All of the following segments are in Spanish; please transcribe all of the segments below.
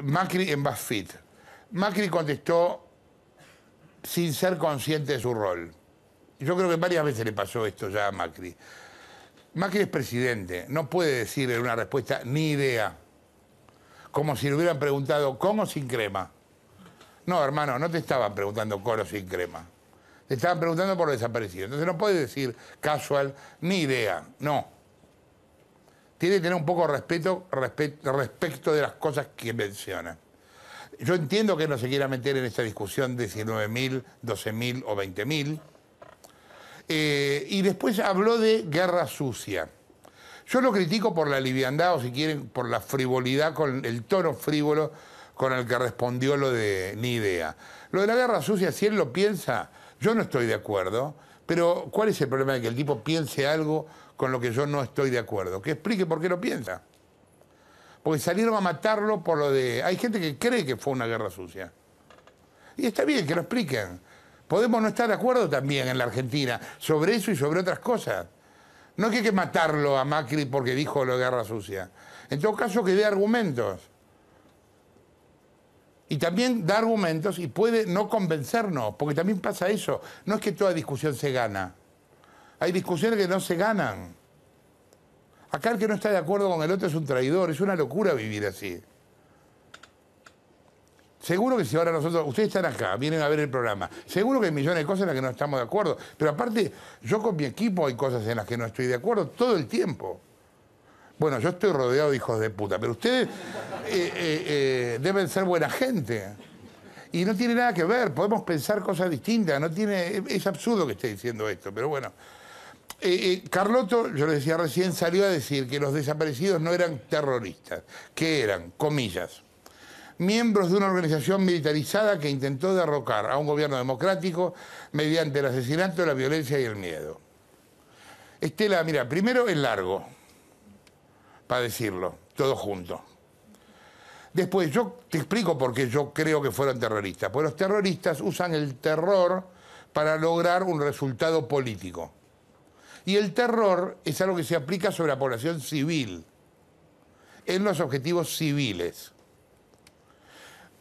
Macri en BuzzFeed. Macri contestó sin ser consciente de su rol. Yo creo que varias veces le pasó esto ya a Macri. Macri es presidente, no puede decirle una respuesta ni idea. Como si le hubieran preguntado con o sin crema. No, hermano, no te estaban preguntando con o sin crema. Te estaban preguntando por desaparecido. Entonces no puede decir casual ni idea. No tiene que tener un poco de respeto respecto de las cosas que menciona. Yo entiendo que no se quiera meter en esta discusión de 19.000, 12.000 o 20.000. Eh, y después habló de guerra sucia. Yo lo critico por la liviandad o si quieren por la frivolidad, con el tono frívolo con el que respondió lo de ni idea. Lo de la guerra sucia, si él lo piensa, yo no estoy de acuerdo. Pero ¿cuál es el problema de que el tipo piense algo con lo que yo no estoy de acuerdo? Que explique por qué lo piensa. Porque salieron a matarlo por lo de... Hay gente que cree que fue una guerra sucia. Y está bien que lo expliquen. Podemos no estar de acuerdo también en la Argentina sobre eso y sobre otras cosas. No es que hay que matarlo a Macri porque dijo lo de guerra sucia. En todo caso, que dé argumentos y también da argumentos y puede no convencernos, porque también pasa eso. No es que toda discusión se gana. Hay discusiones que no se ganan. Acá el que no está de acuerdo con el otro es un traidor, es una locura vivir así. Seguro que si ahora nosotros, ustedes están acá, vienen a ver el programa, seguro que hay millones de cosas en las que no estamos de acuerdo, pero aparte yo con mi equipo hay cosas en las que no estoy de acuerdo todo el tiempo. Bueno, yo estoy rodeado de hijos de puta, pero ustedes eh, eh, eh, deben ser buena gente. Y no tiene nada que ver, podemos pensar cosas distintas, no tiene, es absurdo que esté diciendo esto, pero bueno. Carloto, yo le decía recién, salió a decir que los desaparecidos no eran terroristas, que eran, comillas, miembros de una organización militarizada que intentó derrocar a un gobierno democrático mediante el asesinato, la violencia y el miedo. Estela, mira, primero el largo para decirlo, todo juntos. Después, yo te explico por qué yo creo que fueron terroristas. Porque los terroristas usan el terror para lograr un resultado político. Y el terror es algo que se aplica sobre la población civil, en los objetivos civiles,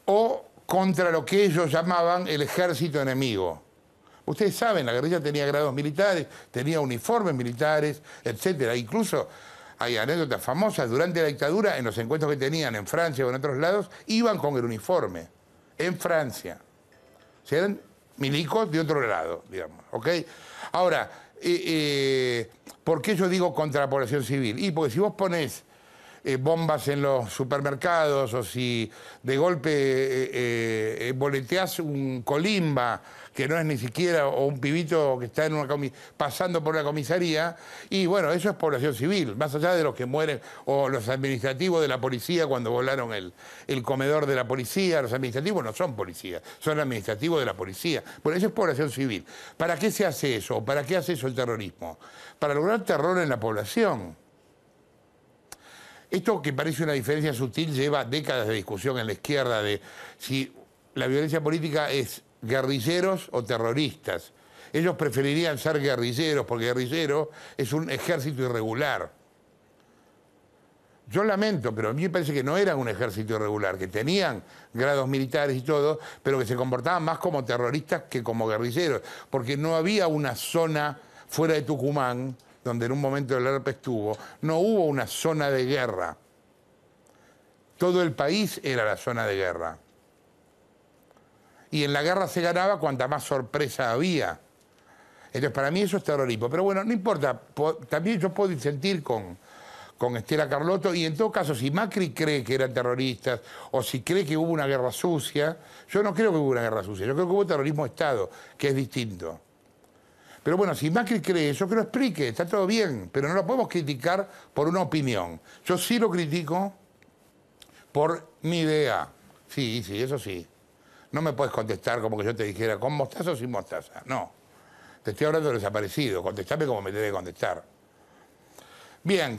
o contra lo que ellos llamaban el ejército enemigo. Ustedes saben, la guerrilla tenía grados militares, tenía uniformes militares, etc. Incluso hay anécdotas famosas, durante la dictadura, en los encuentros que tenían en Francia o en otros lados, iban con el uniforme, en Francia. O eran milicos de otro lado, digamos, Ahora, eh, eh, ¿por qué yo digo contra la población civil? Y porque si vos ponés eh, bombas en los supermercados o si de golpe eh, eh, eh, boleteás un colimba que no es ni siquiera o un pibito que está en una pasando por la comisaría y bueno, eso es población civil, más allá de los que mueren o los administrativos de la policía cuando volaron el, el comedor de la policía, los administrativos no son policías, son administrativos de la policía, por eso es población civil. ¿Para qué se hace eso? ¿Para qué hace eso el terrorismo? Para lograr terror en la población. Esto que parece una diferencia sutil lleva décadas de discusión en la izquierda de si la violencia política es guerrilleros o terroristas. Ellos preferirían ser guerrilleros porque guerrillero es un ejército irregular. Yo lamento, pero a mí me parece que no eran un ejército irregular, que tenían grados militares y todo, pero que se comportaban más como terroristas que como guerrilleros, porque no había una zona fuera de Tucumán donde en un momento el ERP estuvo, no hubo una zona de guerra. Todo el país era la zona de guerra. Y en la guerra se ganaba cuanta más sorpresa había. Entonces, para mí eso es terrorismo. Pero bueno, no importa. También yo puedo disentir con, con Estela Carlotto. Y en todo caso, si Macri cree que eran terroristas o si cree que hubo una guerra sucia, yo no creo que hubo una guerra sucia, yo creo que hubo terrorismo de Estado, que es distinto. Pero bueno, si Macri cree eso, que lo explique, está todo bien, pero no lo podemos criticar por una opinión. Yo sí lo critico por mi idea. Sí, sí, eso sí. No me puedes contestar como que yo te dijera con mostaza o sin mostaza. No. Te estoy hablando de desaparecido. Contestame como me debe contestar. Bien.